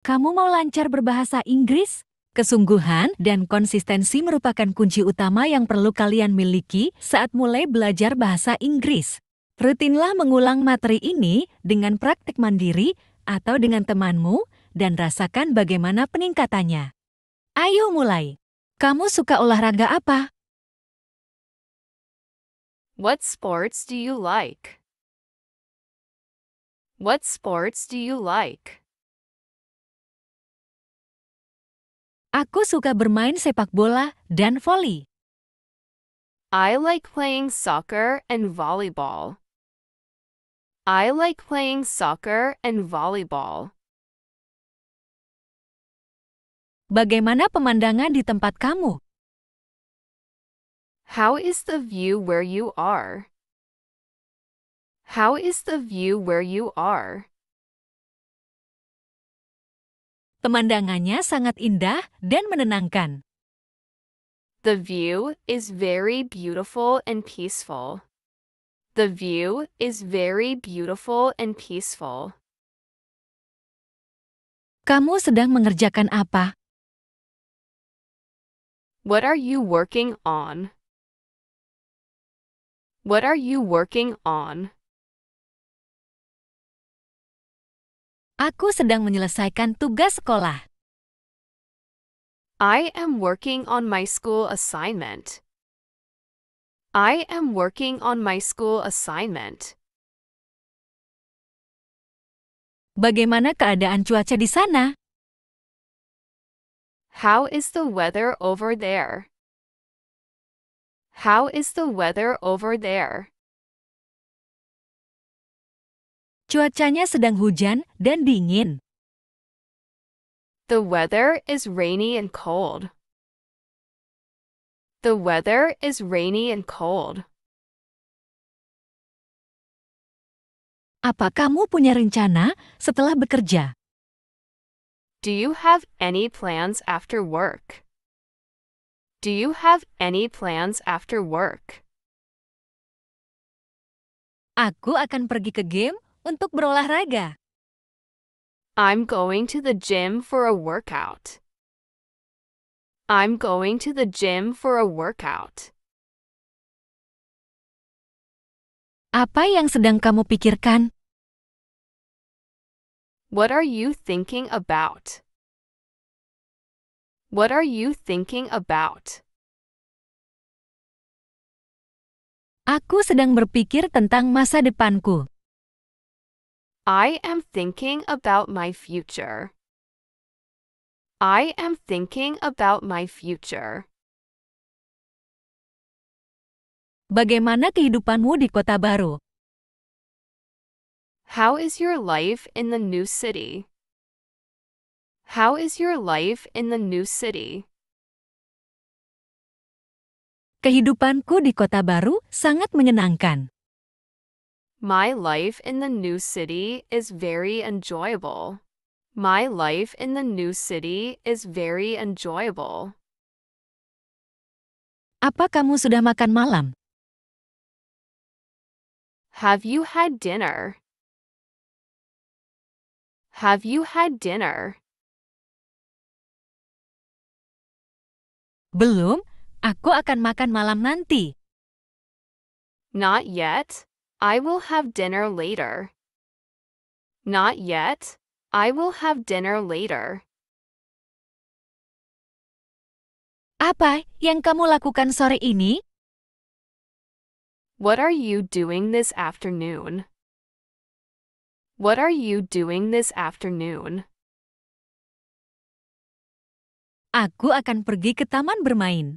Kamu mau lancar berbahasa Inggris? Kesungguhan dan konsistensi merupakan kunci utama yang perlu kalian miliki saat mulai belajar bahasa Inggris. Rutinlah mengulang materi ini dengan praktik mandiri atau dengan temanmu dan rasakan bagaimana peningkatannya. Ayo mulai. Kamu suka olahraga apa? What sports do you like? What sports do you like? Aku suka bermain sepak bola dan voli. I like playing soccer and volleyball. I like playing soccer and volleyball. Bagaimana pemandangan di tempat kamu? How is the view where you are? How is the view where you are? Pemandangannya sangat indah dan menenangkan. The view is very beautiful and peaceful. The view is very beautiful and peaceful. Kamu sedang mengerjakan apa? What are you working on? What are you working on? Aku sedang menyelesaikan tugas sekolah. I am working on my school assignment. I am working on my school assignment. Bagaimana keadaan cuaca di sana? How is the weather over there? How is the weather over there? Cuacanya sedang hujan dan dingin. The weather is rainy and cold. The weather is rainy and cold. Apa kamu punya rencana setelah bekerja? Do you have any plans after work? Do you have any plans after work? Aku akan pergi ke game untuk berolahraga. I'm going to the gym for a workout. I'm going to the gym for a workout. Apa yang sedang kamu pikirkan? What are you thinking about? What are you thinking about? Aku sedang berpikir tentang masa depanku. I am thinking about my future. I am thinking about my future. Bagaimana kehidupanmu di kota baru? How is your life in the new city? How is your life in the new city? Kehidupanku di kota baru sangat menyenangkan. My life in the new city is very enjoyable. My life in the new city is very enjoyable. Apa kamu sudah makan malam? Have you had dinner? Have you had dinner? Belum, aku akan makan malam nanti. Not yet. I will have dinner later. Not yet. I will have dinner later. Apa yang kamu lakukan sore ini? What are you doing this afternoon? What are you doing this afternoon? Aku akan pergi ke taman bermain.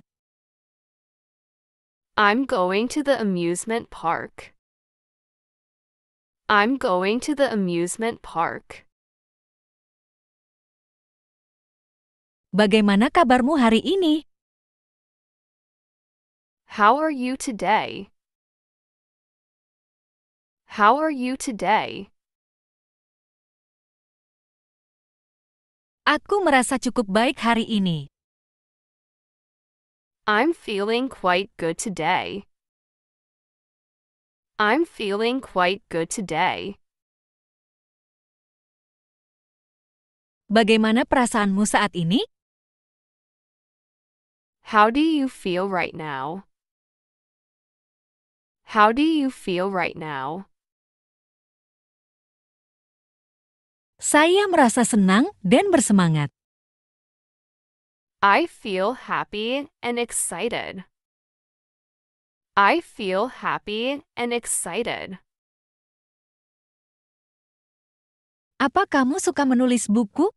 I'm going to the amusement park. I'm going to the amusement park. Bagaimana kabarmu hari ini? How are you today? How are you today? Aku merasa cukup baik hari ini. I'm feeling quite good today. I'm feeling quite good today. Bagaimana perasaanmu saat ini? How do you feel right now? How do you feel right now? Saya merasa senang dan bersemangat. I feel happy and excited. I feel happy and excited. Apa kamu suka menulis buku?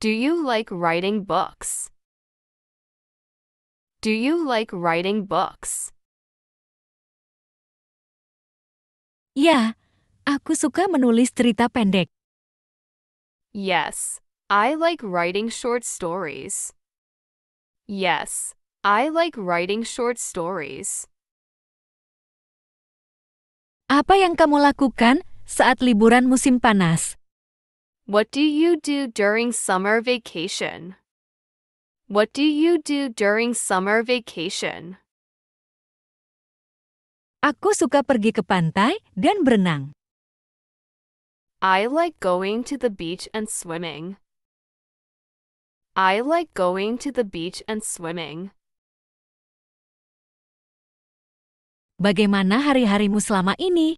Do you like writing books? Do you like writing books? Ya, aku suka menulis cerita pendek. Yes, I like writing short stories. Yes, I like writing short stories. Apa yang kamu lakukan saat liburan musim panas? What do you do during summer vacation? What do you do during summer vacation? Aku suka pergi ke pantai dan berenang. I like going to the beach and swimming. I like going to the beach and swimming. Bagaimana hari-harimu selama ini?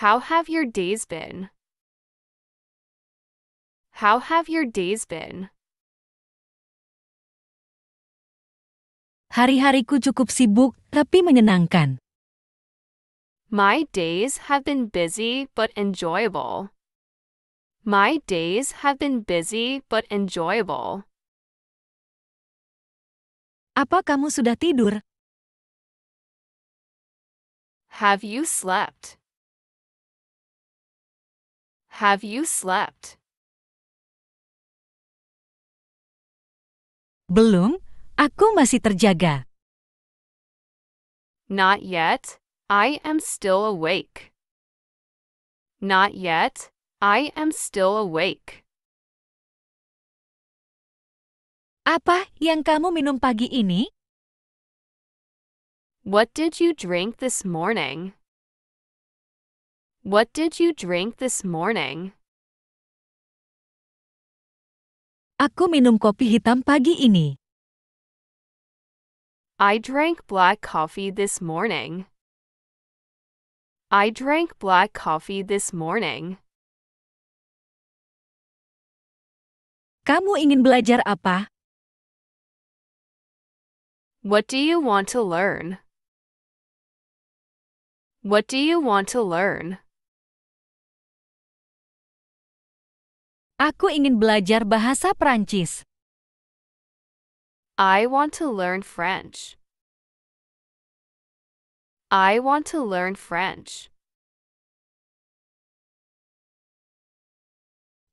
How have your days been? How have your days been? Hari-hariku cukup sibuk, tapi menyenangkan. My days have been busy but enjoyable. My days have been busy but enjoyable. Apa kamu sudah tidur? Have you slept? Have you slept? Belum, aku masih terjaga. Not yet, I am still awake. Not yet, I am still awake. Apa yang kamu minum pagi ini? What did you drink this morning? What did you drink this morning? Aku minum kopi hitam pagi ini. I drank black coffee this morning. I drank black coffee this morning. Kamu ingin belajar apa? What do you want to learn? What do you want to learn? Aku ingin belajar bahasa Prancis. I want to learn French. I want to learn French.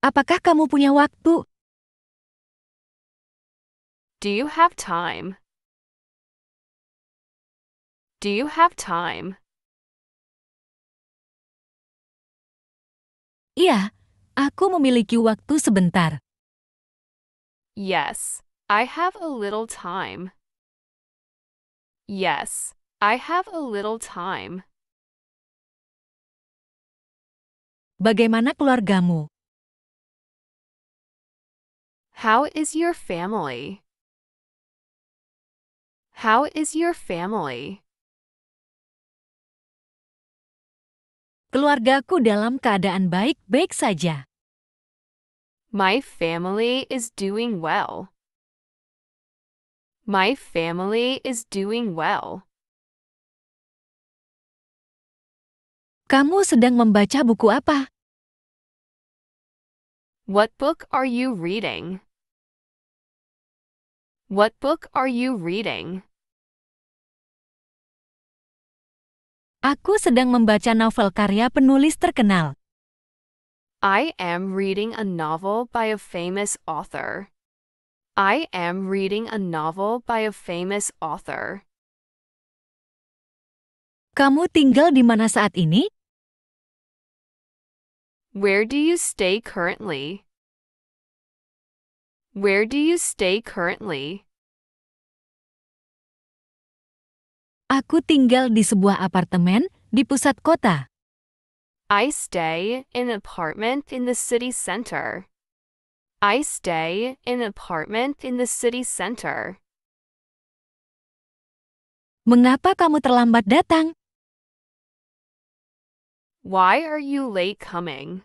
Apakah kamu punya waktu? Do you have time? Do you have time? Iya, aku memiliki waktu sebentar. Yes, I have a little time. Yes, I have a little time. Bagaimana keluargamu? How is your family? How is your family? Keluargaku dalam keadaan baik-baik saja. My family is doing well. My family is doing well. Kamu sedang membaca buku apa? What book are you reading? What book are you reading? Aku sedang membaca novel karya penulis terkenal. I am reading a novel by a famous author. I am reading a novel by a famous author. Kamu tinggal di mana saat ini? Where do you stay currently? Where do you stay currently? Aku tinggal di sebuah apartemen di pusat kota. I stay in an apartment in the city center. I stay in an apartment in the city center. Mengapa kamu terlambat datang? Why are you late coming?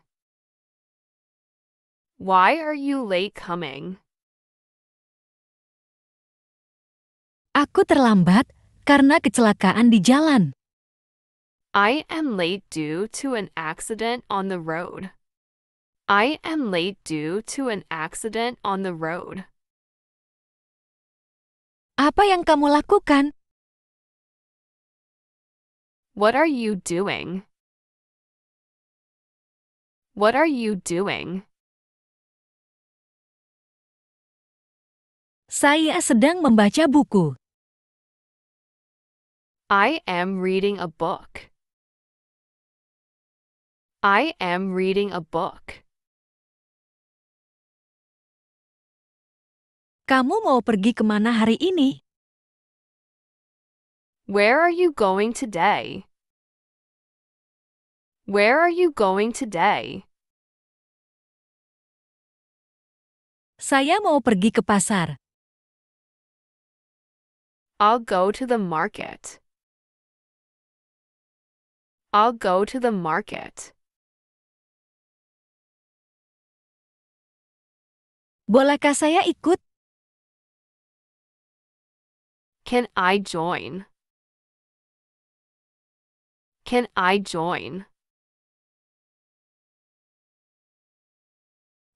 Why are you late coming? Aku terlambat karena kecelakaan di jalan. I am late due to an accident on the road. I am late due to an accident on the road. Apa yang kamu lakukan? What are you doing? What are you doing? Saya sedang membaca buku. I am reading a book. I am reading a book. Kamu mau pergi kemana hari ini? Where are you going today? Where are you going today? Saya mau pergi ke pasar. I'll go to the market. I'll go to the market. Bolehkah saya ikut? Can I join? Can I join?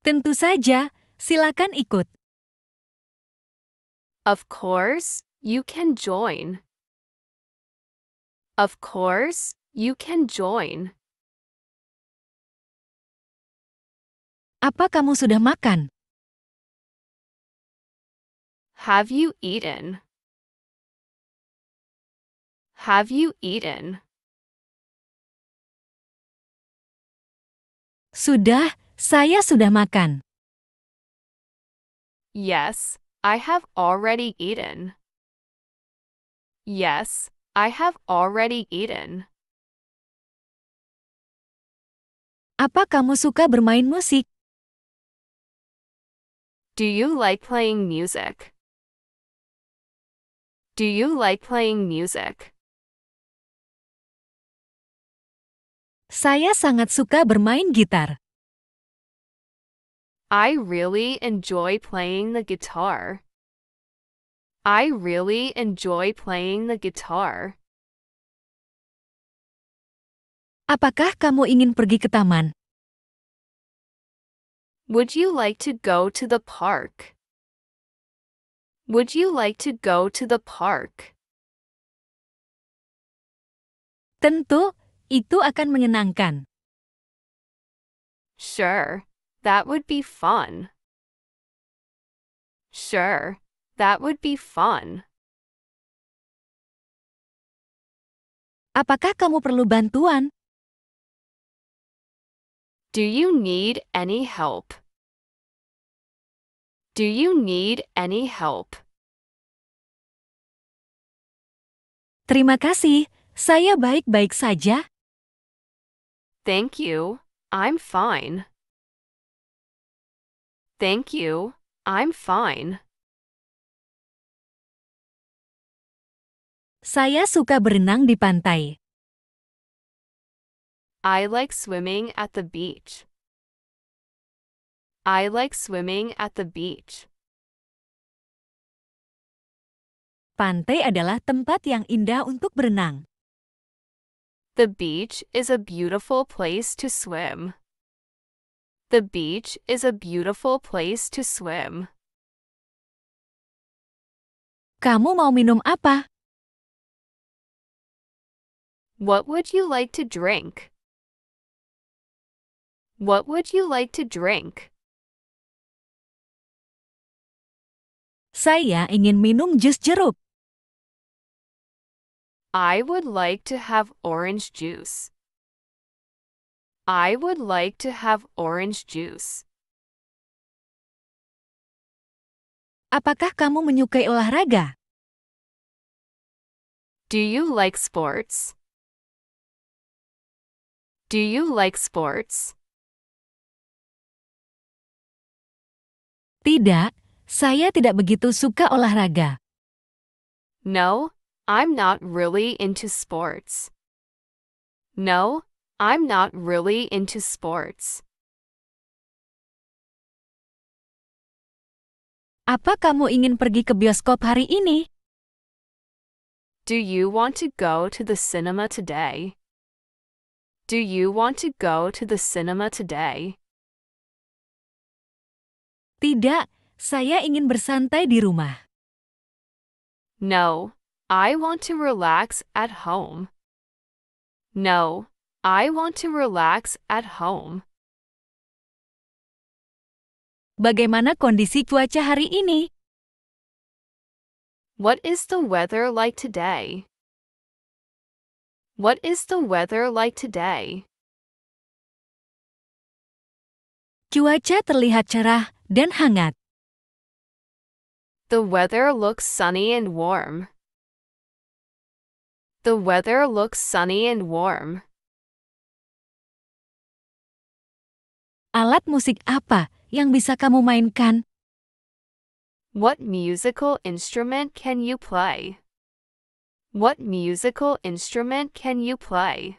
Tentu saja, silakan ikut. Of course, you can join. Of course, you can join. Apa kamu sudah makan? Have you eaten? Have you eaten? Sudah, saya sudah makan. Yes, I have already eaten. Yes, I have already eaten. Apa kamu suka bermain musik? Do you like playing music? Do you like playing music? Saya sangat suka bermain gitar. I really enjoy playing the guitar. I really enjoy playing the guitar. Apakah kamu ingin pergi ke taman? Would you like to go to the park? Would you like to go to the park? Tentu, itu akan menyenangkan. Sure, that would be fun. Sure, that would be fun. Apakah kamu perlu bantuan? Do you need any help? Do you need any help? Terima kasih, saya baik-baik saja. Thank you, I'm fine. Thank you, I'm fine. Saya suka berenang di pantai. I like swimming at the beach. I like swimming at the beach. Pantai adalah tempat yang indah untuk berenang. The beach is a beautiful place to swim. The beach is a beautiful place to swim. Kamu mau minum apa? What would you like to drink? What would you like to drink? Saya ingin minum jus jeruk. I would like to have orange juice. I would like to have orange juice. Apakah kamu menyukai olahraga? Do you like sports? Do you like sports? Tidak, saya tidak begitu suka olahraga. No, I'm not really into sports. No, I'm not really into sports. Apa kamu ingin pergi ke bioskop hari ini? Do you want to go to the cinema today? Do you want to go to the cinema today? Tidak, saya ingin bersantai di rumah. No, I want to relax at home. No, I want to relax at home. Bagaimana kondisi cuaca hari ini? What is the weather like today? What is the weather like today? Cuaca terlihat cerah dan hangat. The weather looks sunny and warm. The weather looks sunny and warm. Alat musik apa yang bisa kamu mainkan? What musical instrument can you play? What musical instrument can you play?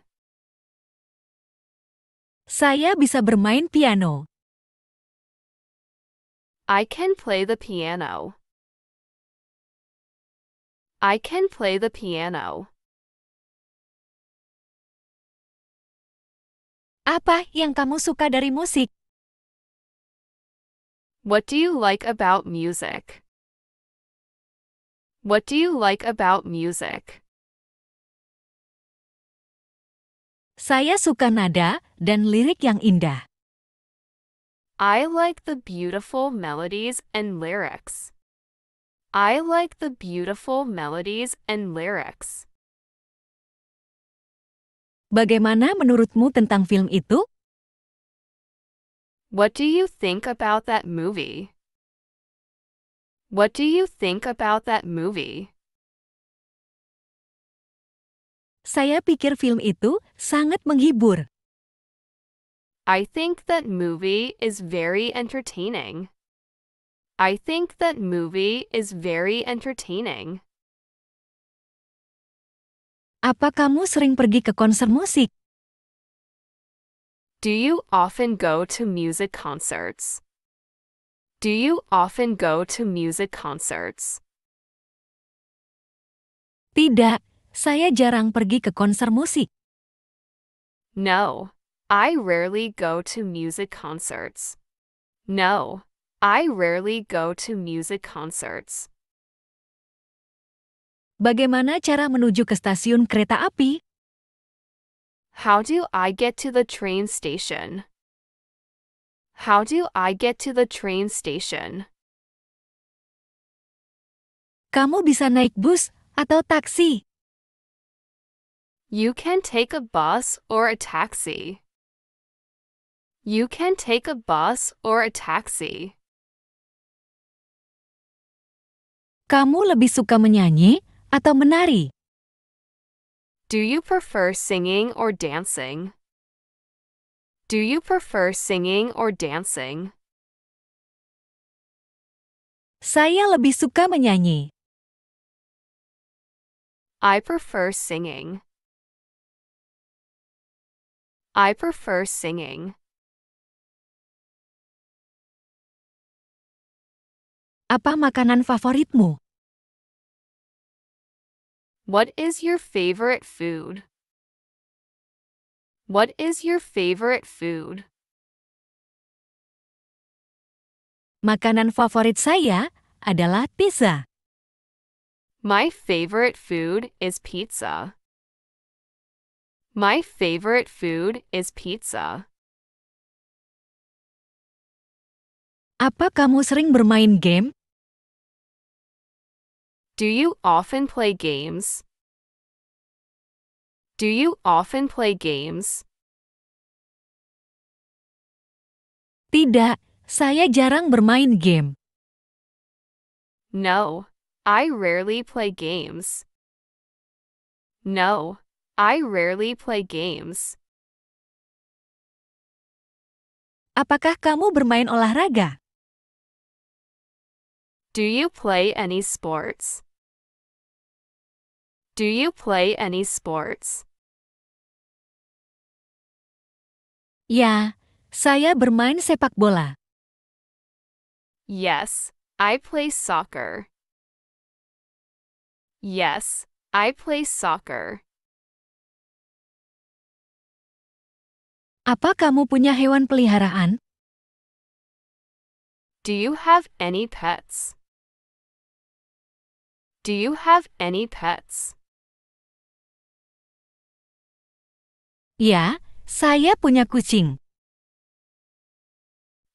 Saya bisa bermain piano. I can play the piano. I can play the piano. Apa yang kamu suka dari musik? What do you like about music? What do you like about music? Saya suka nada dan lirik yang indah. I like the beautiful melodies and lyrics. I like the beautiful melodies and lyrics. Bagaimana menurutmu tentang film itu? What do you think about that movie? What do you think about that movie? Saya pikir film itu sangat menghibur. I think that movie is very entertaining. I think that movie is very entertaining. Apa kamu sering pergi ke konser musik? Do you often go to music concerts? Do you often go to music concerts? Tidak, saya jarang pergi ke konser musik. No, I rarely go to music concerts. No, I rarely go to music concerts. Bagaimana cara menuju ke stasiun kereta api? How do I get to the train station? How do I get to the train station? Kamu bisa naik bus atau taksi. You can take a bus or a taxi. You can take a bus or a taxi. Kamu lebih suka menyanyi atau menari? Do you prefer singing or dancing? Do you prefer singing or dancing? Saya lebih suka menyanyi. I prefer singing. I prefer singing. Apa makanan favoritmu? What is your favorite food? What is your favorite food? Makanan favorit saya adalah pizza. My favorite food is pizza. My favorite food is pizza. Apa kamu sering bermain game? Do you often play games? Do you often play games? Tidak, saya jarang bermain game. No, I rarely play games. No, I rarely play games. Apakah kamu bermain olahraga? Do you play any sports? Do you play any sports? Ya, saya bermain sepak bola. Yes, I play soccer. Yes, I play soccer. Apa kamu punya hewan peliharaan? Do you have any pets? Do you have any pets? Ya, saya punya kucing.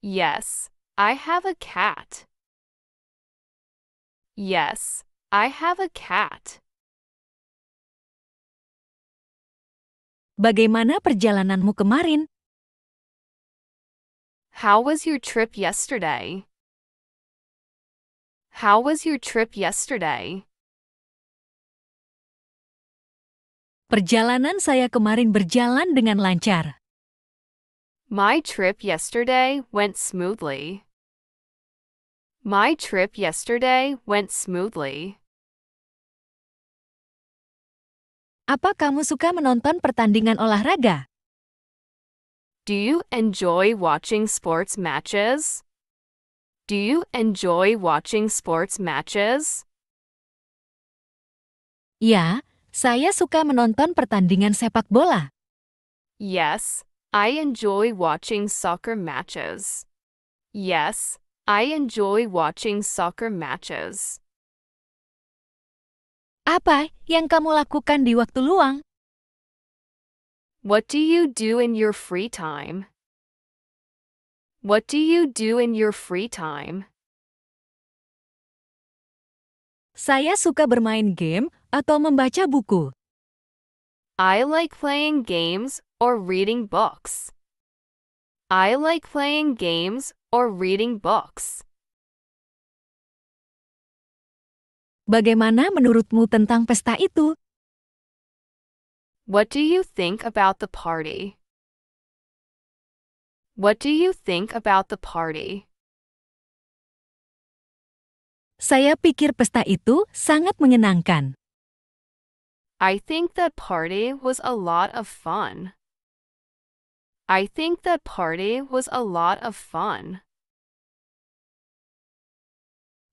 Yes, I have a cat. Yes, I have a cat. Bagaimana perjalananmu kemarin? How was your trip yesterday? How was your trip yesterday? Perjalanan saya kemarin berjalan dengan lancar. My trip yesterday went smoothly. My trip yesterday went smoothly. Apa kamu suka menonton pertandingan olahraga? Do you enjoy watching sports matches? Do you enjoy watching sports matches? Ya, saya suka menonton pertandingan sepak bola. Yes, I enjoy watching soccer matches. Yes, I enjoy watching soccer matches. Apa yang kamu lakukan di waktu luang? What do you do in your free time? What do you do in your free time? Saya suka bermain game atau membaca buku. I like playing games or reading books. I like playing games or reading books. Bagaimana menurutmu tentang pesta itu? What do you think about the party? What do you think about the party? Saya pikir pesta itu sangat menyenangkan. I think that party was a lot of fun. I think that party was a lot of fun.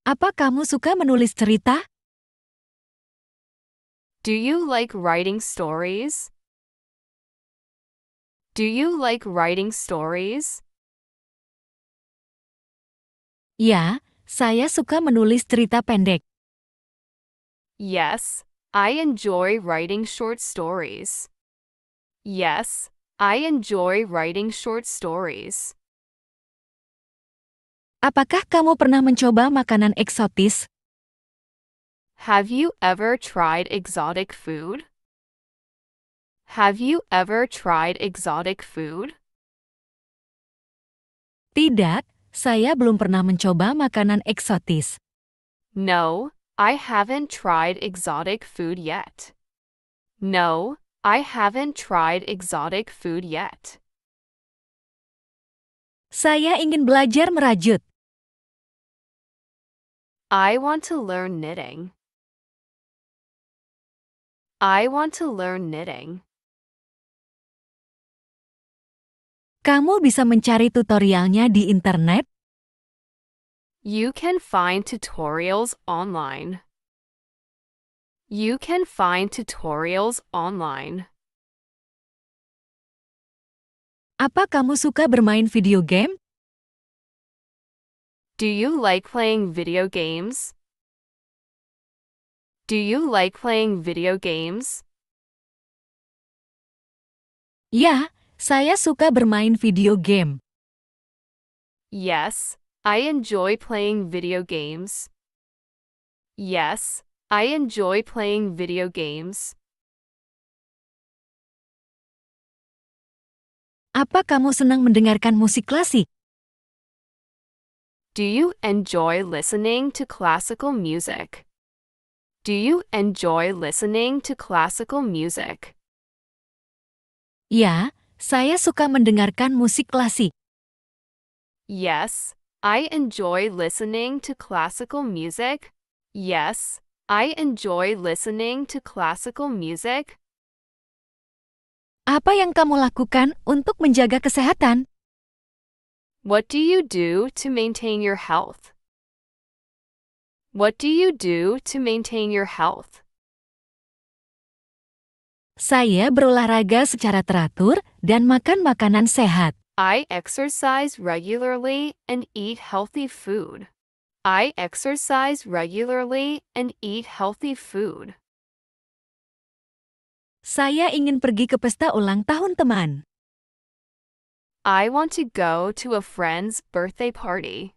Apa kamu suka menulis cerita? Do you like writing stories? Do you like writing stories? Ya, saya suka menulis cerita pendek. Yes, I enjoy writing short stories. Yes, I enjoy writing short stories. Apakah kamu pernah mencoba makanan eksotis? Have you ever tried exotic food? Have you ever tried exotic food? Tidak, saya belum pernah mencoba makanan eksotis. No, I haven't tried exotic food yet. No, I haven't tried exotic food yet. Saya ingin belajar merajut. I want to learn knitting. I want to learn knitting. Kamu bisa mencari tutorialnya di internet. You can find tutorials online. You can find tutorials online. Apa kamu suka bermain video game? Do you like playing video games? Do you like playing video games? Ya, saya suka bermain video game. Yes, I enjoy playing video games. Yes, I enjoy playing video games. Apa kamu senang mendengarkan musik klasik? Do you enjoy listening to classical music? Do you enjoy listening to classical music? Ya, saya suka mendengarkan musik klasik. Yes, I enjoy listening to classical music. Yes, I enjoy listening to classical music. Apa yang kamu lakukan untuk menjaga kesehatan? What do you do to maintain your health? What do you do to maintain your health? Saya berolahraga secara teratur dan makan makanan sehat. I exercise regularly and eat healthy food. I exercise regularly and eat healthy food. Saya ingin pergi ke pesta ulang tahun teman. I want to go to a friend's birthday party.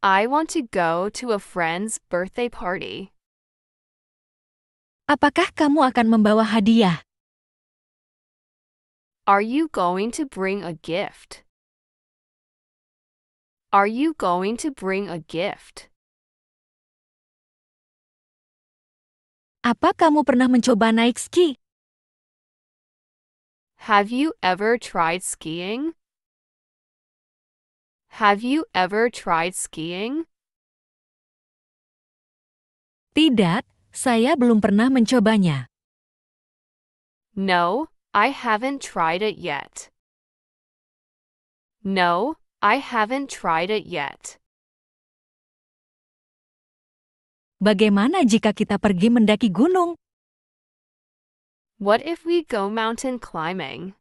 I want to go to a friend's birthday party. Apakah kamu akan membawa hadiah? Are you going to bring a gift? Are you going to bring a gift? Apa kamu pernah mencoba naik ski? Have you ever tried skiing? Have you ever tried skiing? Tidak, saya belum pernah mencobanya. No, I haven't tried it yet. No, I haven't tried it yet. Bagaimana jika kita pergi mendaki gunung? What if we go mountain climbing?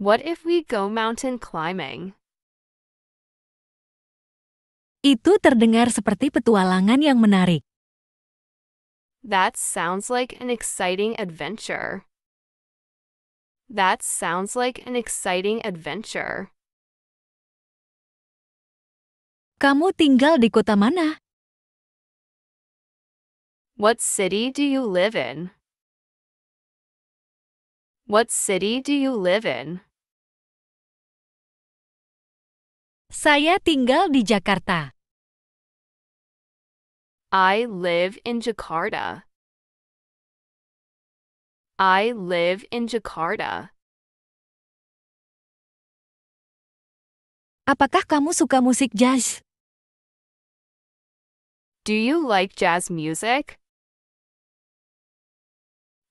What if we go mountain climbing? Itu terdengar seperti petualangan yang menarik. That sounds like an exciting adventure. That sounds like an exciting adventure. Kamu tinggal di kota mana? What city do you live in? What city do you live in? Saya tinggal di Jakarta. I live in Jakarta. I live in Jakarta. Apakah kamu suka musik jazz? Do you like jazz music?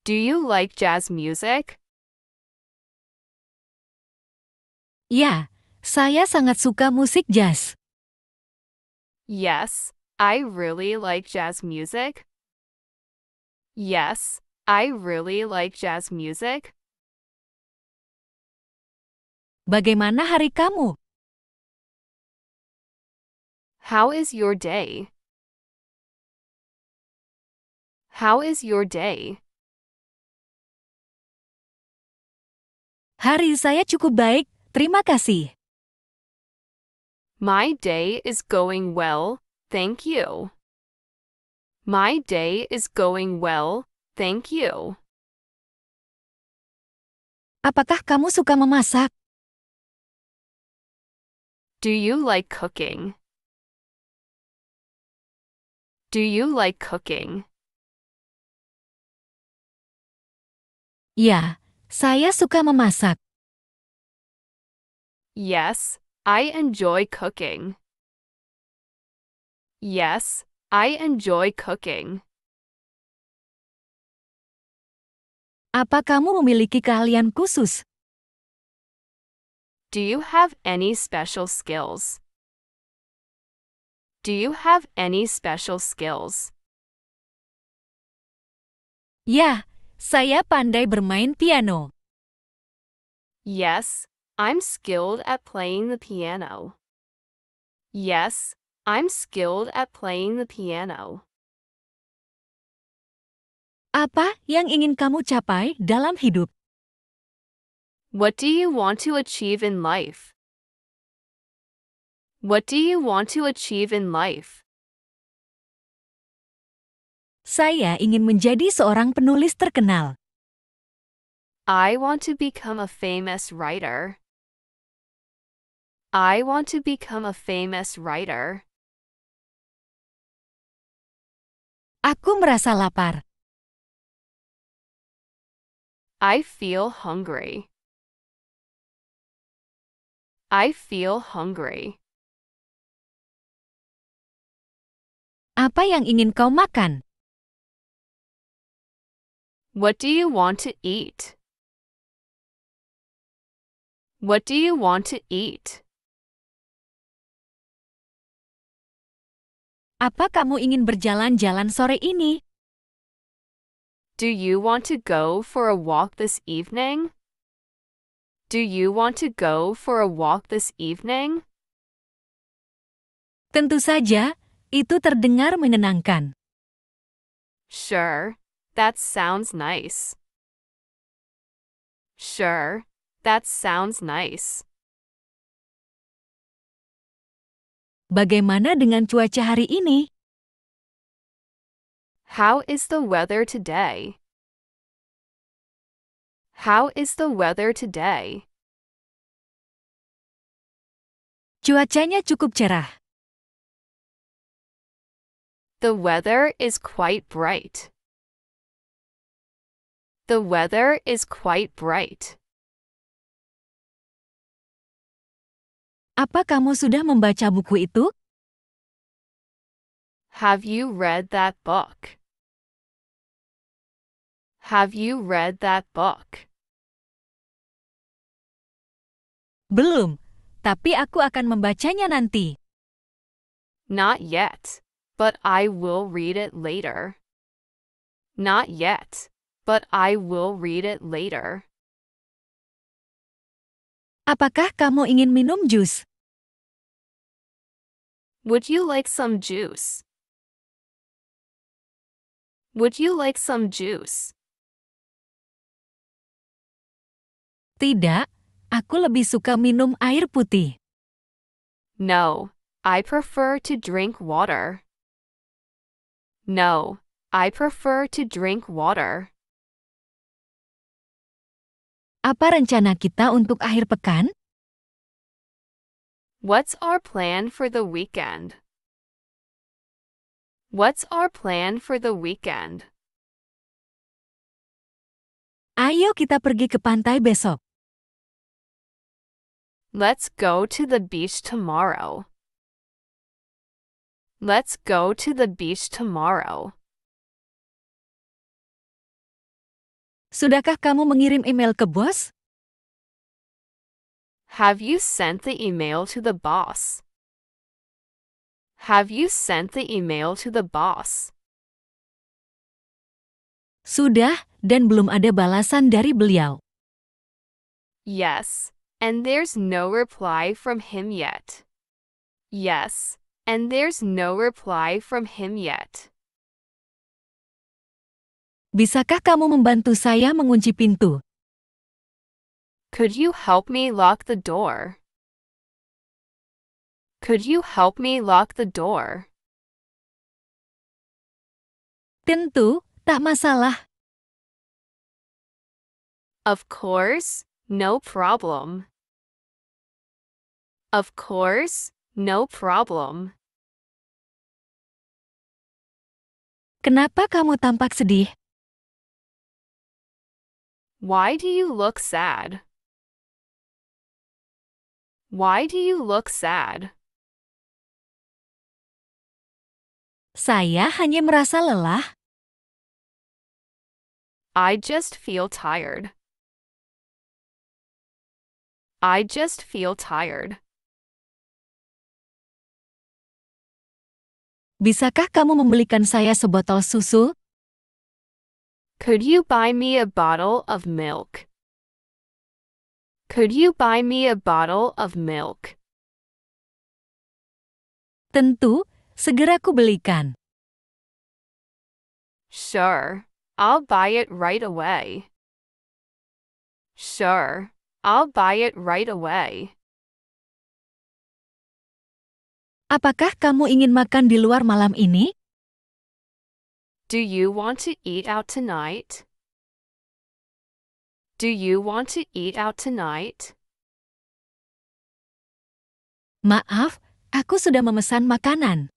Do you like jazz music? Ya, saya sangat suka musik jazz. Yes, I really like jazz music. Yes, I really like jazz music. Bagaimana hari kamu? How is your day? How is your day? Hari saya cukup baik, terima kasih. My day is going well, thank you. My day is going well, thank you. Apakah kamu suka memasak? Do you like cooking? Do you like cooking? Ya, saya suka memasak. Yes, I enjoy cooking. Yes, I enjoy cooking. Apa kamu memiliki keahlian khusus? Do you have any special skills? Do you have any special skills? Ya, saya pandai bermain piano. Yes, I'm skilled at playing the piano. Yes, I'm skilled at playing the piano. Apa yang ingin kamu capai dalam hidup? What do you want to achieve in life? What do you want to achieve in life? Saya ingin menjadi seorang penulis terkenal. I want to become a famous writer. I want to become a famous writer. Aku merasa lapar. I feel hungry. I feel hungry. Apa yang ingin kau makan? What do you want to eat? What do you want to eat? Apa kamu ingin berjalan-jalan sore ini? Do you want to go for a walk this evening? Do you want to go for a walk this evening? Tentu saja, itu terdengar menenangkan. Sure, that sounds nice. Sure, that sounds nice. Bagaimana dengan cuaca hari ini? How is the weather today? How is the weather today? Cuacanya cukup cerah. The weather is quite bright. The weather is quite bright. Apa kamu sudah membaca buku itu? Have you read that book? Have you read that book? Belum, tapi aku akan membacanya nanti. Not yet, but I will read it later. Not yet, but I will read it later. Apakah kamu ingin minum jus? Would you like some juice? Would you like some juice? Tidak, aku lebih suka minum air putih. No, I prefer to drink water. No, I prefer to drink water. Apa rencana kita untuk akhir pekan? What's our plan for the weekend? What's our plan for the weekend? Ayo kita pergi ke pantai besok. Let's go to the beach tomorrow. Let's go to the beach tomorrow. Sudahkah kamu mengirim email ke bos? Have you sent the email to the boss? Have you sent the email to the boss? Sudah, dan belum ada balasan dari beliau. Yes, and there's no reply from him yet. Yes, and there's no reply from him yet. Bisakah kamu membantu saya mengunci pintu? Could you help me lock the door? Could you help me lock the door? Tentu, tak masalah. Of course, no problem. Of course, no problem. Kenapa kamu tampak sedih? Why do you look sad? Why do you look sad? Saya hanya merasa lelah. I just feel tired. I just feel tired. Bisakah kamu membelikan saya sebotol susu? Could you buy me a bottle of milk? Could you buy me a bottle of milk? Tentu, segera ku belikan. Sure, I'll buy it right away. Sure, I'll buy it right away. Apakah kamu ingin makan di luar malam ini? Do you want to eat out tonight? Do you want to eat out tonight? Maaf, aku sudah memesan makanan.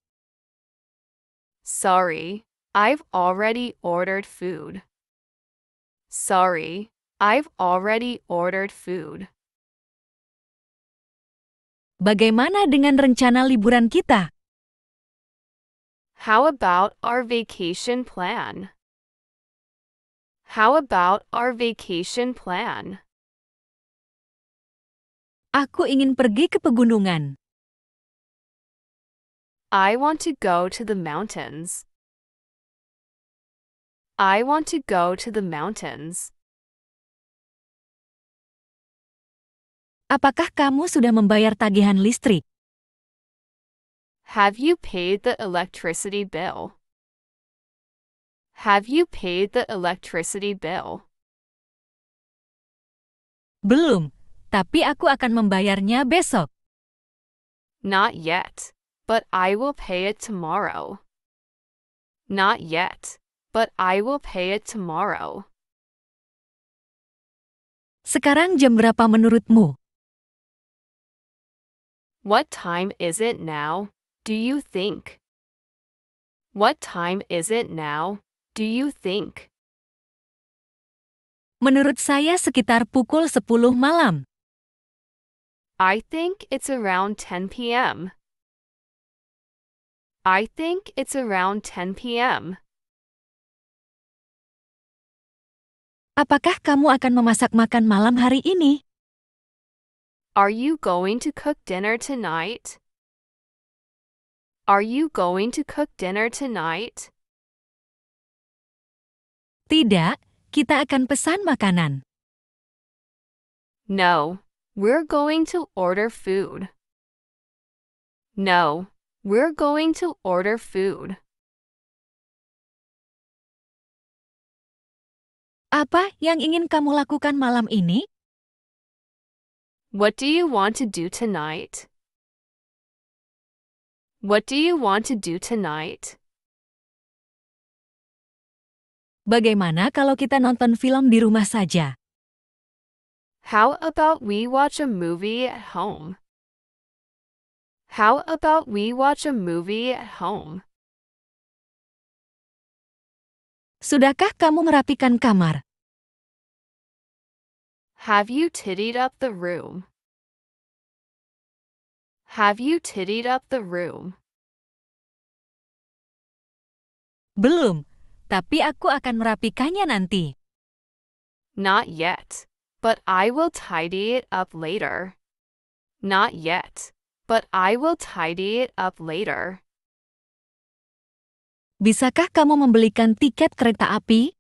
Sorry, I've already ordered food. Sorry, I've already ordered food. Bagaimana dengan rencana liburan kita? How about our vacation plan? How about our vacation plan? Aku ingin pergi ke pegunungan. I want to go to the mountains. I want to go to the mountains. Apakah kamu sudah membayar tagihan listrik? Have you paid the electricity bill? Have you paid the electricity bill? Belum, tapi aku akan membayarnya besok. Not yet, but I will pay it tomorrow. Not yet, but I will pay it tomorrow. Sekarang jam berapa menurutmu? What time is it now? do you think? What time is it now, do you think? Menurut saya sekitar pukul 10 malam. I think it's around 10 p.m. I think it's around 10 p.m. Apakah kamu akan memasak makan malam hari ini? Are you going to cook dinner tonight? Are you going to cook dinner tonight? Tidak, kita akan pesan makanan. No, we're going to order food. No, we're going to order food. Apa yang ingin kamu lakukan malam ini? What do you want to do tonight? What do you want to do tonight? Bagaimana kalau kita nonton film di rumah saja? How about we watch a movie at home? How about we watch a movie at home? Sudahkah kamu merapikan kamar? Have you tidied up the room? Have you tidied up the room? Belum, tapi aku akan merapikannya nanti. Not yet, but I will tidy it up later. Not yet, but I will tidy it up later. Bisakah kamu membelikan tiket kereta api?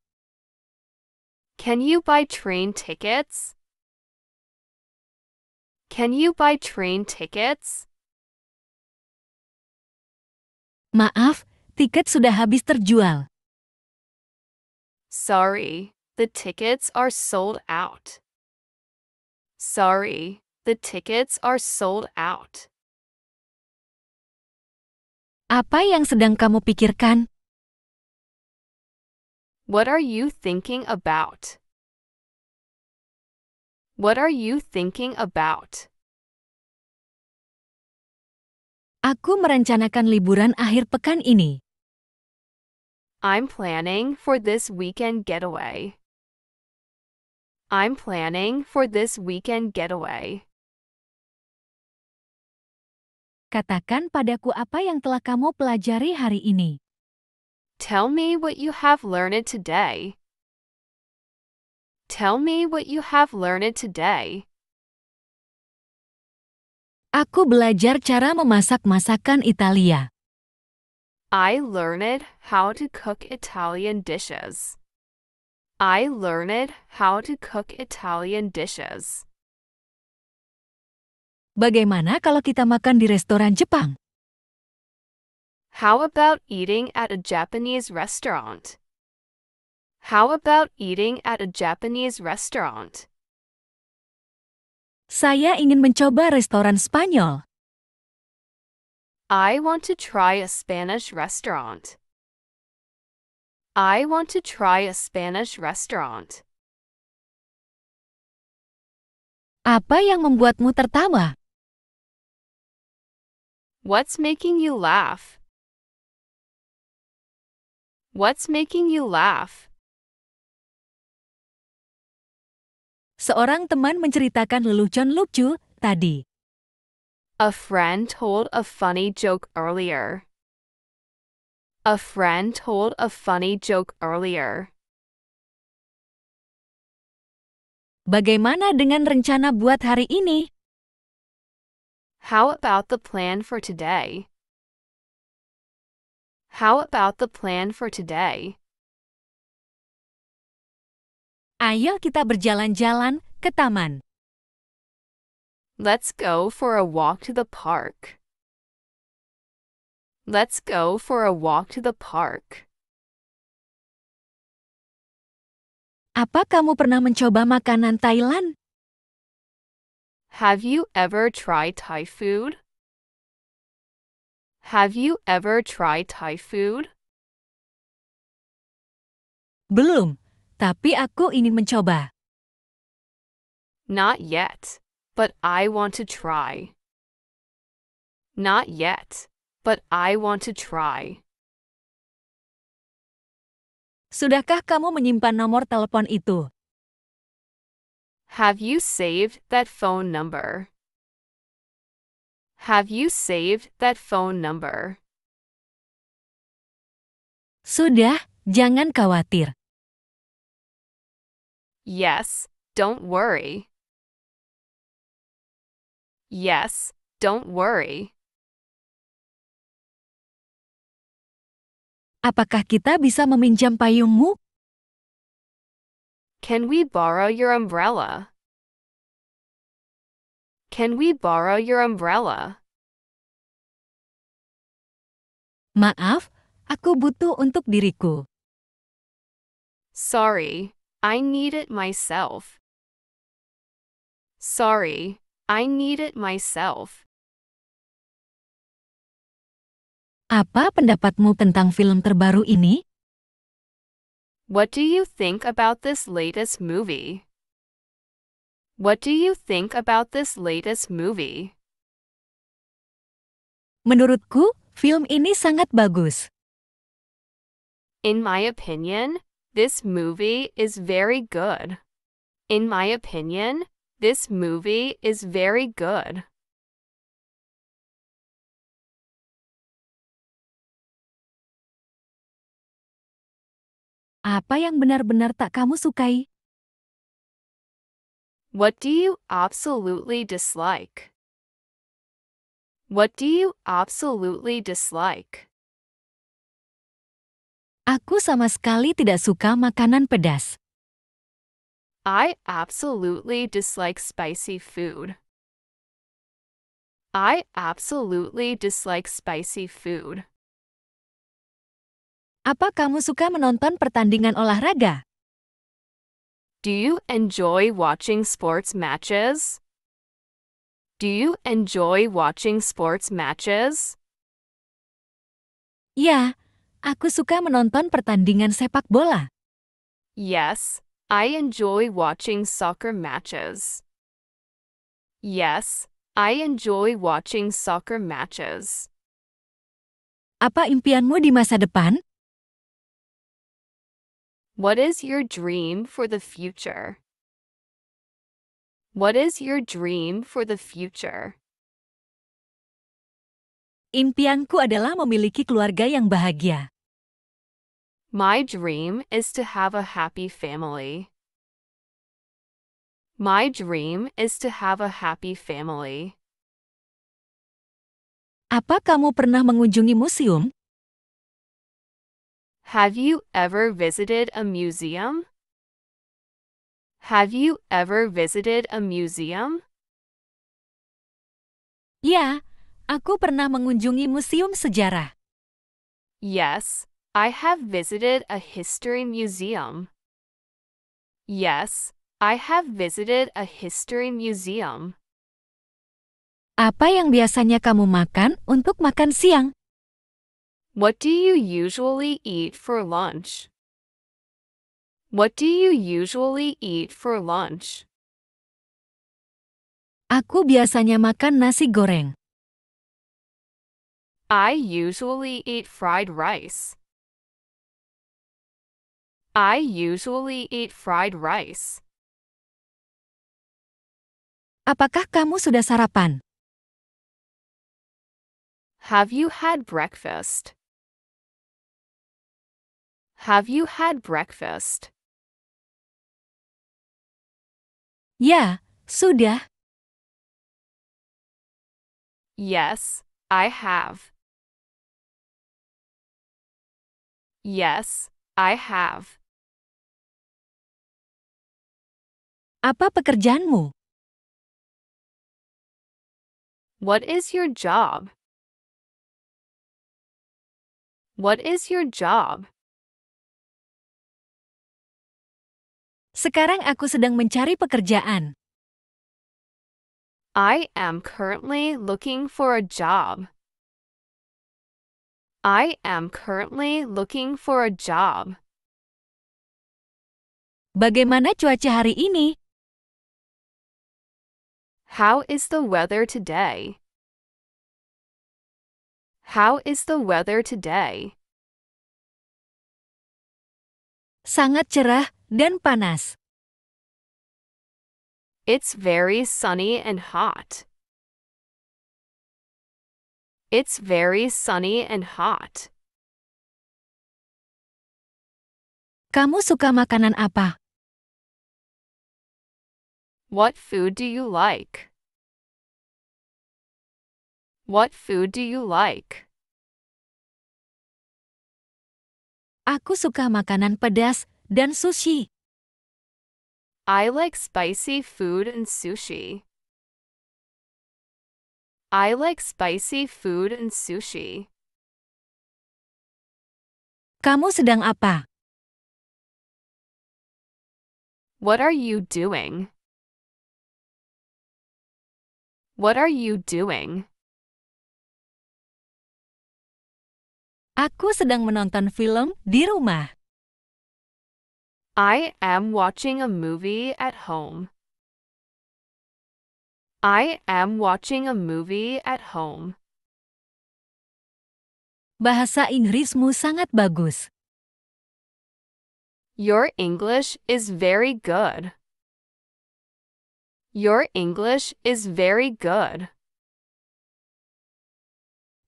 Can you buy train tickets? Can you buy train tickets? Maaf, tiket sudah habis terjual. Sorry, the tickets are sold out. Sorry, the tickets are sold out. Apa yang sedang kamu pikirkan? What are you thinking about? What are you thinking about? Aku merencanakan liburan akhir pekan ini. I'm planning for this weekend getaway. I'm planning for this weekend getaway. Katakan padaku apa yang telah kamu pelajari hari ini. Tell me what you have learned today. Tell me what you have learned today. Aku belajar cara memasak masakan Italia. I learned how to cook Italian dishes. I learned how to cook Italian dishes. Bagaimana kalau kita makan di restoran Jepang? How about eating at a Japanese restaurant? How about eating at a Japanese restaurant? Saya ingin mencoba restoran Spanyol. I want to try a Spanish restaurant. I want to try a Spanish restaurant. Apa yang membuatmu tertawa? What's making you laugh? What's making you laugh? Seorang teman menceritakan lelucon lucu tadi. A friend told a funny joke earlier. A friend told a funny joke earlier. Bagaimana dengan rencana buat hari ini? How about the plan for today? How about the plan for today? Ayo kita berjalan-jalan ke taman. Let's go for a walk to the park. Let's go for a walk to the park. Apa kamu pernah mencoba makanan Thailand? Have you ever tried Thai food? Have you ever tried Thai food? Belum, tapi aku ingin mencoba. Not yet, but I want to try. Not yet, but I want to try. Sudahkah kamu menyimpan nomor telepon itu? Have you saved that phone number? Have you saved that phone number? Sudah, jangan khawatir. Yes, don't worry. Yes, don't worry. Apakah kita bisa meminjam payungmu? Can we borrow your umbrella? Can we borrow your umbrella? Maaf, aku butuh untuk diriku. Sorry, I need it myself. Sorry, I need it myself. Apa pendapatmu tentang film terbaru ini? What do you think about this latest movie? What do you think about this latest movie? Menurutku, film ini sangat bagus. In my opinion, this movie is very good. In my opinion, this movie is very good. Apa yang benar-benar tak kamu sukai? What do you absolutely dislike? What do you absolutely dislike? Aku sama sekali tidak suka makanan pedas. I absolutely dislike spicy food. I absolutely dislike spicy food. Apa kamu suka menonton pertandingan olahraga? Do you enjoy watching sports matches? Do you enjoy watching sports matches? Ya, Aku suka menonton pertandingan sepak bola. Yes, I enjoy watching soccer matches. Yes, I enjoy watching soccer matches. Apa impianmu di masa depan? What is your dream for the future? What is your dream for the future? Impianku adalah memiliki keluarga yang bahagia. My dream is to have a happy family. My dream is to have a happy family. Apa kamu pernah mengunjungi museum? Have you ever visited a museum? Have you ever visited a museum? Ya, Aku pernah mengunjungi museum sejarah. Yes, I have visited a history museum. Yes, I have visited a history museum. Apa yang biasanya kamu makan untuk makan siang? What do you usually eat for lunch? What do you usually eat for lunch? Aku biasanya makan nasi goreng. I usually eat fried rice. I usually eat fried rice. Apakah kamu sudah sarapan? Have you had breakfast? Have you had breakfast? Ya, sudah. Yes, I have. Yes, I have. Apa pekerjaanmu? What is your job? What is your job? Sekarang aku sedang mencari pekerjaan. I am currently looking for a job. I am currently looking for a job. Bagaimana cuaca hari ini? How is the weather today? How is the weather today? Sangat cerah dan panas. It's very sunny and hot. It's very sunny and hot. Kamu suka makanan apa? What food do you like? What food do you like? Aku suka makanan pedas dan sushi. I like spicy food and sushi. I like spicy food and sushi. Kamu sedang apa? What are you doing? What are you doing? Aku sedang menonton film di rumah. I am watching a movie at home. I am watching a movie at home. Bahasa Inggrismu sangat bagus. Your English is very good. Your English is very good.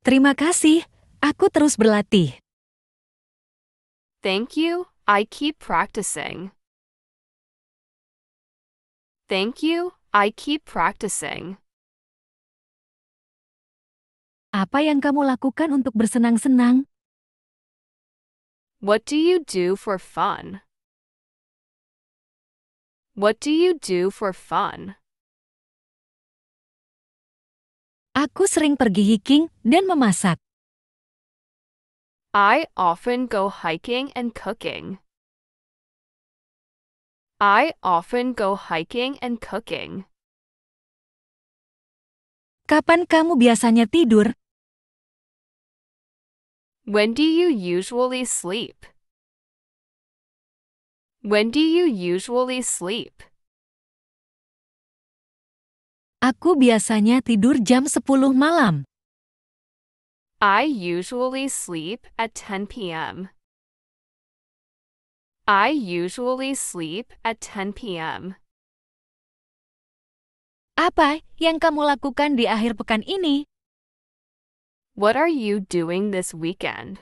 Terima kasih, aku terus berlatih. Thank you, I keep practicing. Thank you, I keep practicing. Apa yang kamu lakukan untuk bersenang-senang? What do you do for fun? What do you do for fun? Aku sering pergi hiking dan memasak. I often go hiking and cooking. I often go hiking and cooking. Kapan kamu biasanya tidur? When do you usually sleep? When do you usually sleep? Aku biasanya tidur jam 10 malam. I usually sleep at 10 p.m. I usually sleep at 10 p.m. Apa yang kamu lakukan di akhir pekan ini? What are you doing this weekend?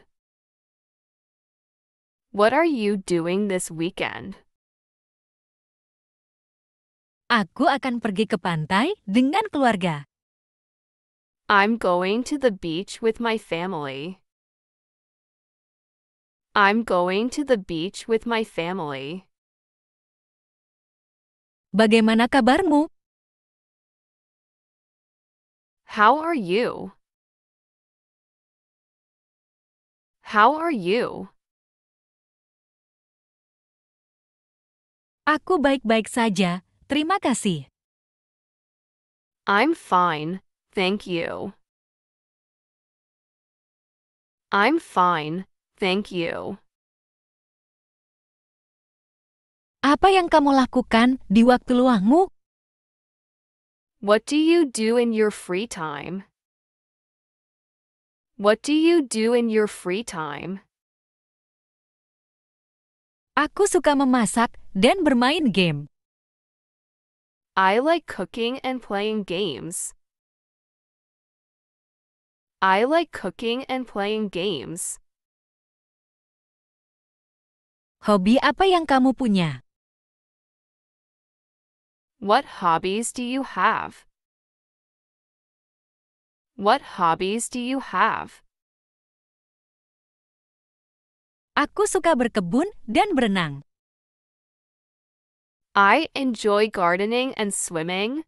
What are you doing this weekend? Aku akan pergi ke pantai dengan keluarga. I'm going to the beach with my family. I'm going to the beach with my family. Bagaimana kabarmu? How are you? How are you? Aku baik-baik saja, terima kasih. I'm fine, thank you. I'm fine, Thank you. Apa yang kamu lakukan di waktu luangmu? What do you do in your free time? What do you do in your free time? Aku suka memasak dan bermain game. I like cooking and playing games. I like cooking and playing games. Hobi apa yang kamu punya? What hobbies do you have? What hobbies do you have? Aku suka berkebun dan berenang. I enjoy gardening and swimming.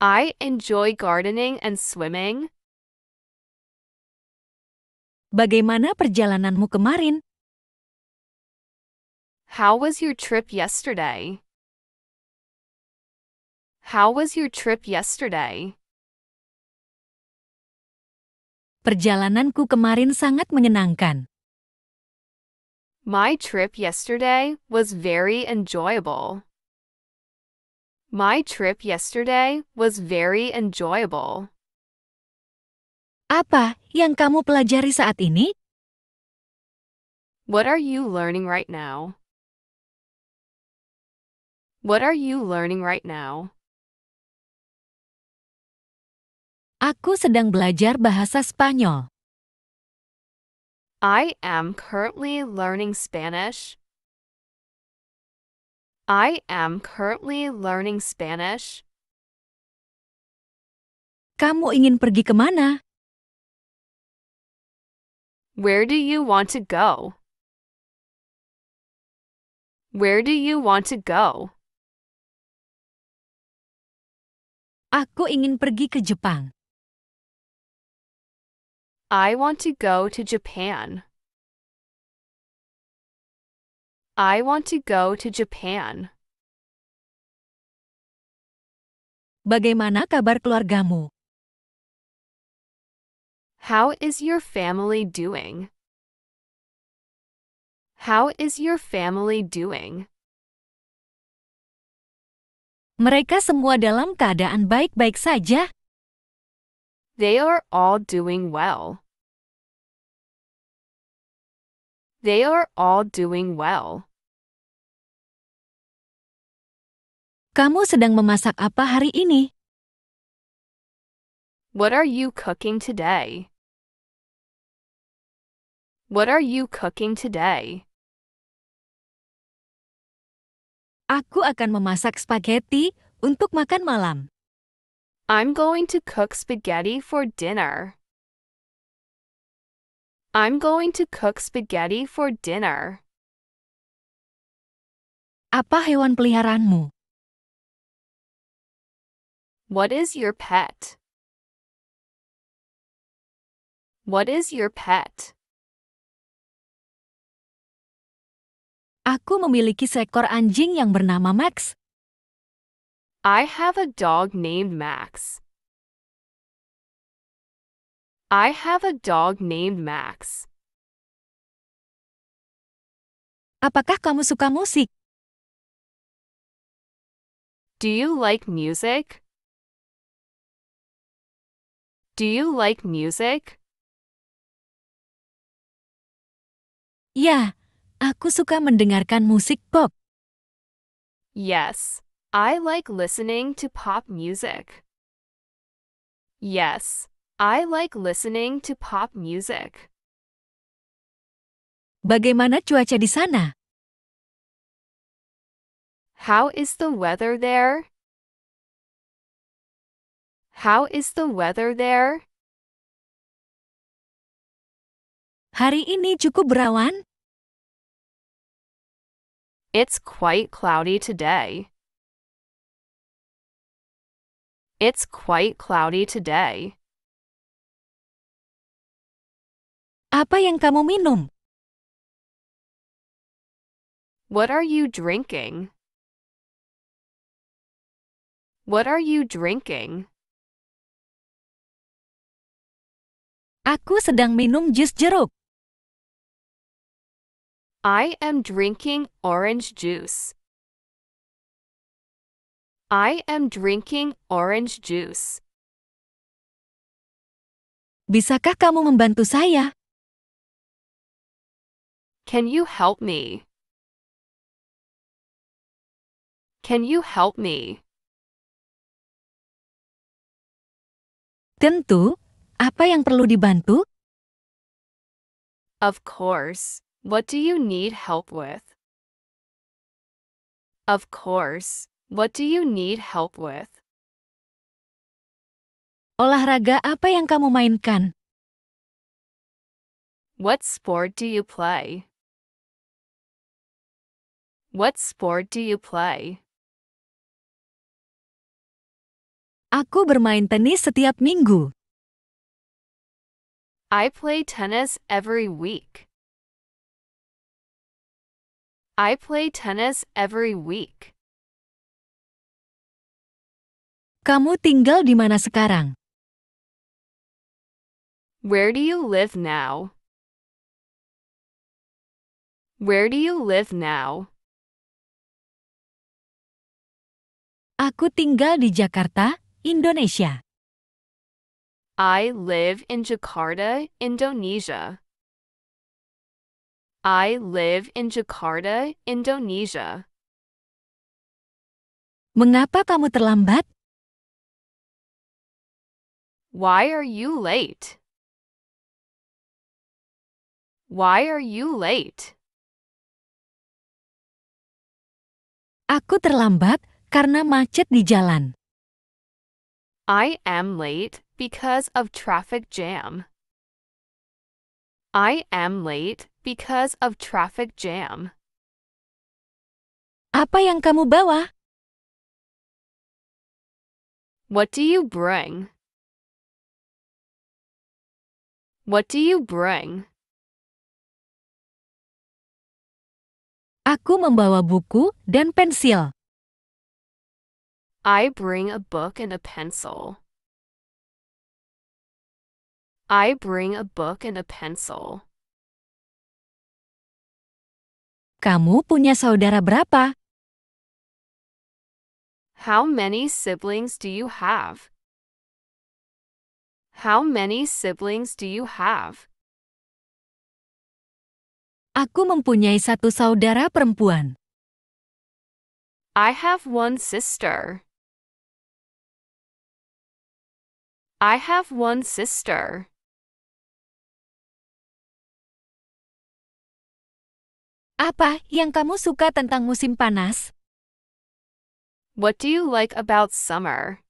I enjoy gardening and swimming. Bagaimana perjalananmu kemarin? How was your trip yesterday? How was your trip yesterday? Perjalananku kemarin sangat menyenangkan. My trip yesterday was very enjoyable. My trip yesterday was very enjoyable. Apa yang kamu pelajari saat ini? What are you learning right now? What are you learning right now? Aku sedang belajar bahasa Spanyol. I am currently learning Spanish. I am currently learning Spanish. Kamu ingin pergi ke mana? Where do you want to go? Where do you want to go? Aku ingin pergi ke Jepang. I want to go to Japan. I want to go to Japan. Bagaimana kabar keluargamu? How is your family doing? How is your family doing? Mereka semua dalam keadaan baik-baik saja. They are all doing well. They are all doing well. Kamu sedang memasak apa hari ini? What are you cooking today? What are you cooking today? Aku akan memasak spaghetti untuk makan malam. I'm going to cook spaghetti for dinner. I'm going to cook spaghetti for dinner. Apa hewan peliharaanmu? What is your pet? What is your pet? Aku memiliki seekor anjing yang bernama Max. I have a dog named Max. I have a dog named Max. Apakah kamu suka musik? Do you like music? Do you like music? Ya, Aku suka mendengarkan musik pop. Yes, I like listening to pop music. Yes, I like listening to pop music. Bagaimana cuaca di sana? How is the weather there? How is the weather there? Hari ini cukup berawan. It's quite cloudy today. It's quite cloudy today. Apa yang kamu minum? What are you drinking? What are you drinking? Aku sedang minum jus jeruk. I am drinking orange juice. I am drinking orange juice. Bisakah kamu membantu saya? Can you help me? Can you help me? Tentu, apa yang perlu dibantu? Of course. What do you need help with? Of course. What do you need help with? Olahraga apa yang kamu mainkan? What sport do you play? What sport do you play? Aku bermain tenis setiap minggu. I play tennis every week. I play tennis every week. Kamu tinggal di mana sekarang? Where do you live now? Where do you live now? Aku tinggal di Jakarta, Indonesia. I live in Jakarta, Indonesia. I live in Jakarta, Indonesia. Mengapa kamu terlambat? Why are you late? Why are you late? Aku terlambat karena macet di jalan. I am late because of traffic jam. I am late because of traffic jam. Apa yang kamu bawa? What do you bring? What do you bring? Aku membawa buku dan pensil. I bring a book and a pencil. I bring a book and a pencil. Kamu punya saudara berapa? How many siblings do you have? How many siblings do you have? Aku mempunyai satu saudara perempuan. I have one sister. I have one sister. Apa yang kamu suka tentang musim panas? What do you like about summer?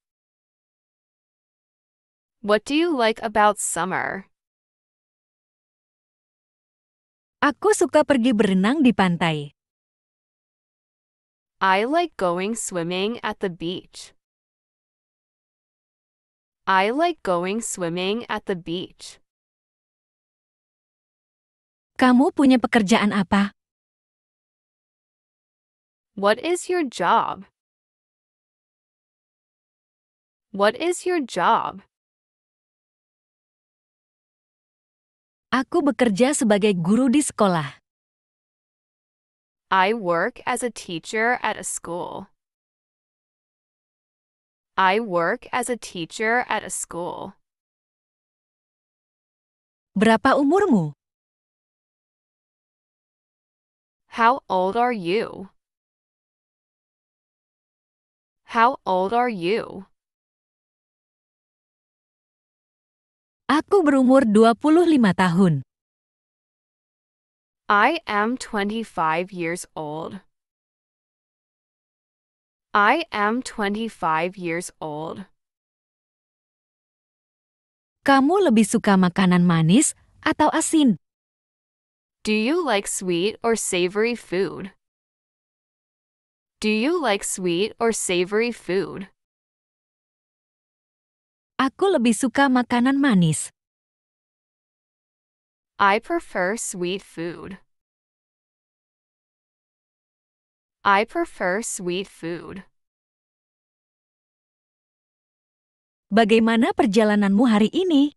What do you like about summer? Aku suka pergi berenang di pantai. I like going swimming at the beach. I like going swimming at the beach. Kamu punya pekerjaan apa? What is your job? What is your job? Aku bekerja sebagai guru di sekolah. I work as a teacher at a school. I work as a teacher at a school. Berapa umurmu? How old are you? How old are you? Aku berumur 25 tahun. I am 25 years old. I am 25 years old. Kamu lebih suka makanan manis atau asin? Do you like sweet or savory food? Do you like sweet or savory food? Aku lebih suka makanan manis. I prefer sweet food. I prefer sweet food. Bagaimana perjalananmu hari ini?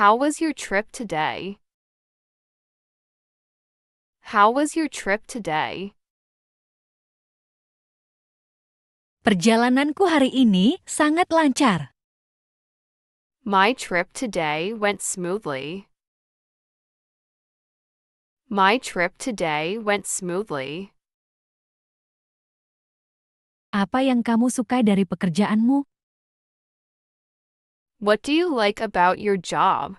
How was your trip today? How was your trip today? Perjalananku hari ini sangat lancar. My trip today went smoothly. My trip today went smoothly. Apa yang kamu suka dari pekerjaanmu? What do you like about your job?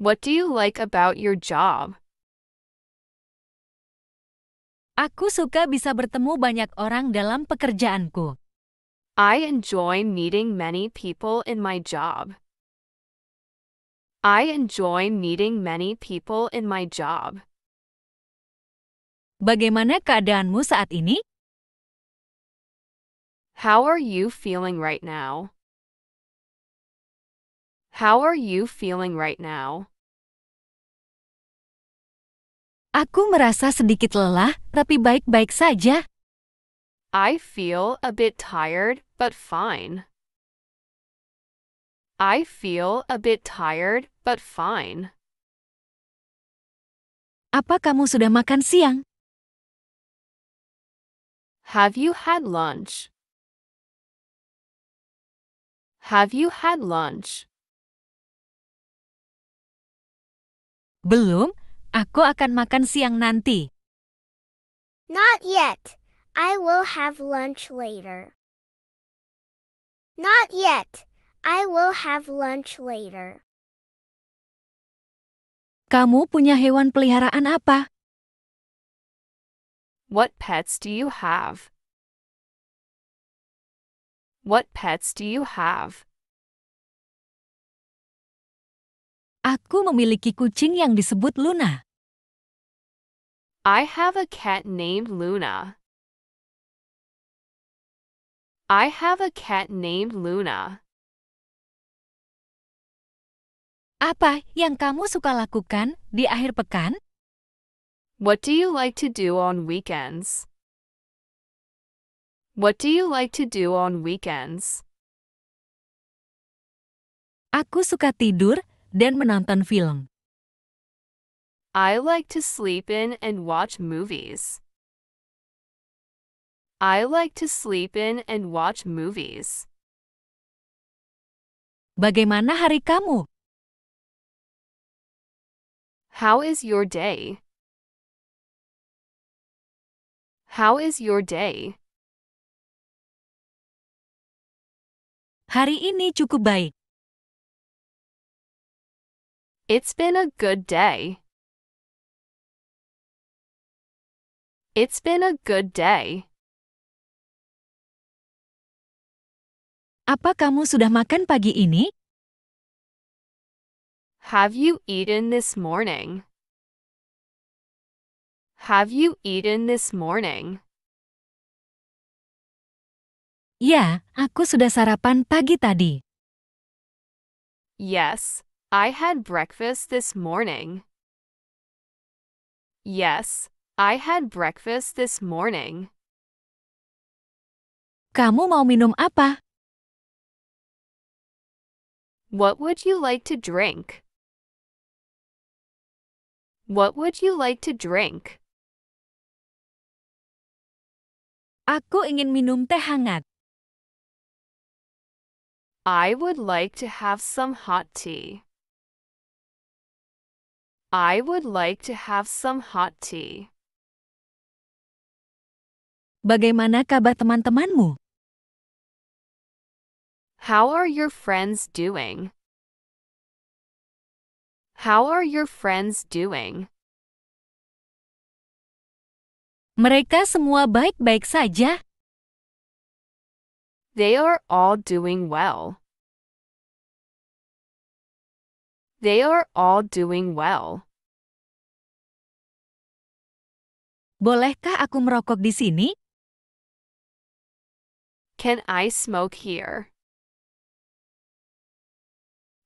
What do you like about your job? Aku suka bisa bertemu banyak orang dalam pekerjaanku. I enjoy meeting many people in my job. I enjoy meeting many people in my job. Bagaimana keadaanmu saat ini? How are you feeling right now? How are you feeling right now? Aku merasa sedikit lelah, tapi baik-baik saja. I feel a bit tired, but fine. I feel a bit tired, but fine. Apa kamu sudah makan siang? Have you had lunch? Have you had lunch? Belum, Aku akan makan siang nanti. Not yet. I will have lunch later. Not yet. I will have lunch later. Kamu punya hewan peliharaan apa? What pets do you have? What pets do you have? Aku memiliki kucing yang disebut Luna. I have a cat named Luna. I have a cat named Luna. Apa yang kamu suka lakukan di akhir pekan? What do you like to do on weekends? What do you like to do on weekends? Aku suka tidur dan menonton film. I like to sleep in and watch movies. I like to sleep in and watch movies. Bagaimana hari kamu? How is your day? How is your day? Hari ini cukup baik. It's been a good day. It's been a good day. Apa kamu sudah makan pagi ini? Have you eaten this morning? Have you eaten this morning? Ya, aku sudah sarapan pagi tadi. Yes, I had breakfast this morning. Yes, I had breakfast this morning. Kamu mau minum apa? What would you like to drink? What would you like to drink? Aku ingin minum teh hangat. I would like to have some hot tea. I would like to have some hot tea. Bagaimana kabar teman-temanmu? How are your friends doing? How are your friends doing? Mereka semua baik-baik saja. They are all doing well. They are all doing well. Bolehkah aku merokok di sini? Can I smoke here?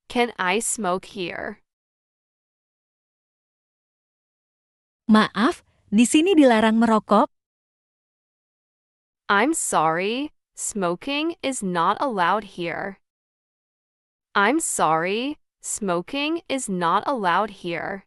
Can I smoke here? Maaf, di sini dilarang merokok. I'm sorry, smoking is not allowed here. I'm sorry, Smoking is not allowed here.